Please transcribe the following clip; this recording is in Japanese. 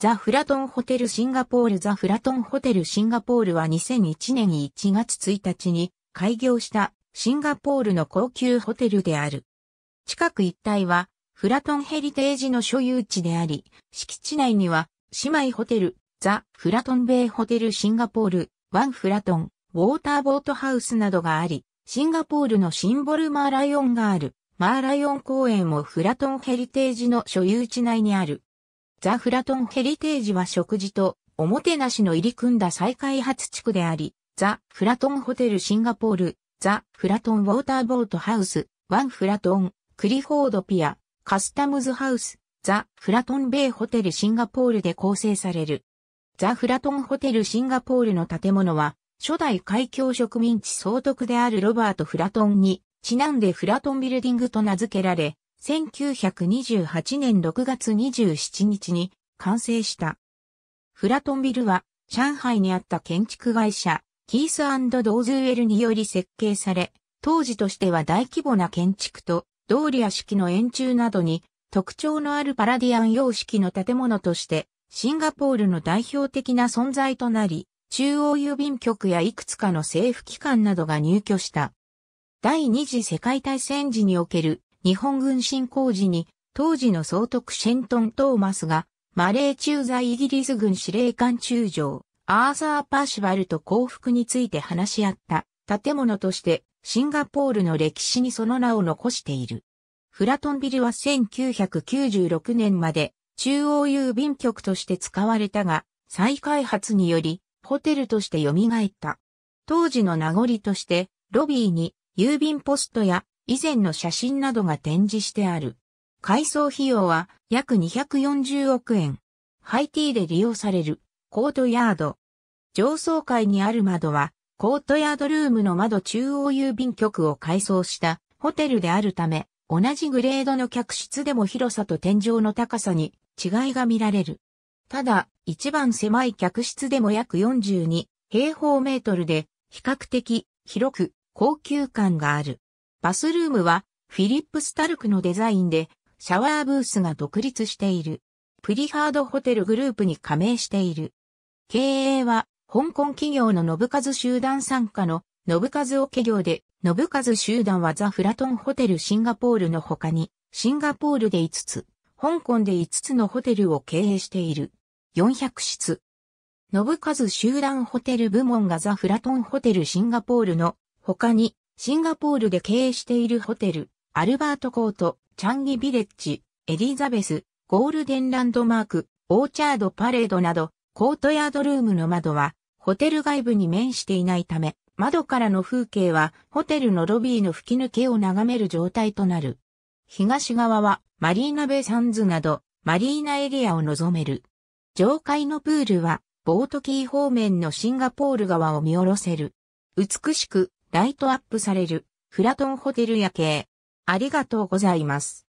ザ・フラトンホテルシンガポールザ・フラトンホテルシンガポールは2001年1月1日に開業したシンガポールの高級ホテルである。近く一帯はフラトンヘリテージの所有地であり、敷地内には姉妹ホテル、ザ・フラトンベイホテルシンガポール、ワンフラトン、ウォーターボートハウスなどがあり、シンガポールのシンボルマーライオンがある、マーライオン公園もフラトンヘリテージの所有地内にある。ザ・フラトンヘリテージは食事とおもてなしの入り組んだ再開発地区であり、ザ・フラトンホテルシンガポール、ザ・フラトンウォーターボートハウス、ワン・フラトン、クリフォードピア、カスタムズハウス、ザ・フラトンベイホテルシンガポールで構成される。ザ・フラトンホテルシンガポールの建物は、初代海峡植民地総督であるロバート・フラトンに、ちなんでフラトンビルディングと名付けられ、1928年6月27日に完成した。フラトンビルは上海にあった建築会社キースドーズウェルにより設計され、当時としては大規模な建築と通りア式の円柱などに特徴のあるパラディアン様式の建物としてシンガポールの代表的な存在となり、中央郵便局やいくつかの政府機関などが入居した。第二次世界大戦時における日本軍侵攻時に、当時の総督シェントン・トーマスが、マレー駐在イギリス軍司令官中将、アーサー・パーシバルと降伏について話し合った建物としてシンガポールの歴史にその名を残している。フラトンビルは1996年まで中央郵便局として使われたが、再開発によりホテルとして蘇った。当時の名残としてロビーに郵便ポストや以前の写真などが展示してある。改装費用は約240億円。ハイティーで利用されるコートヤード。上層階にある窓はコートヤードルームの窓中央郵便局を改装したホテルであるため、同じグレードの客室でも広さと天井の高さに違いが見られる。ただ、一番狭い客室でも約42平方メートルで、比較的広く高級感がある。バスルームはフィリップ・スタルクのデザインでシャワーブースが独立している。プリハードホテルグループに加盟している。経営は香港企業の信和集団傘下の信和を企業で、信和集団はザ・フラトンホテルシンガポールの他に、シンガポールで5つ、香港で5つのホテルを経営している。400室。信和集団ホテル部門がザ・フラトンホテルシンガポールの他に、シンガポールで経営しているホテル、アルバートコート、チャンギビレッジ、エリザベス、ゴールデンランドマーク、オーチャードパレードなど、コートヤードルームの窓は、ホテル外部に面していないため、窓からの風景は、ホテルのロビーの吹き抜けを眺める状態となる。東側は、マリーナベサンズなど、マリーナエリアを望める。上階のプールは、ボートキー方面のシンガポール側を見下ろせる。美しく、ライトアップされる、フラトンホテル夜景。ありがとうございます。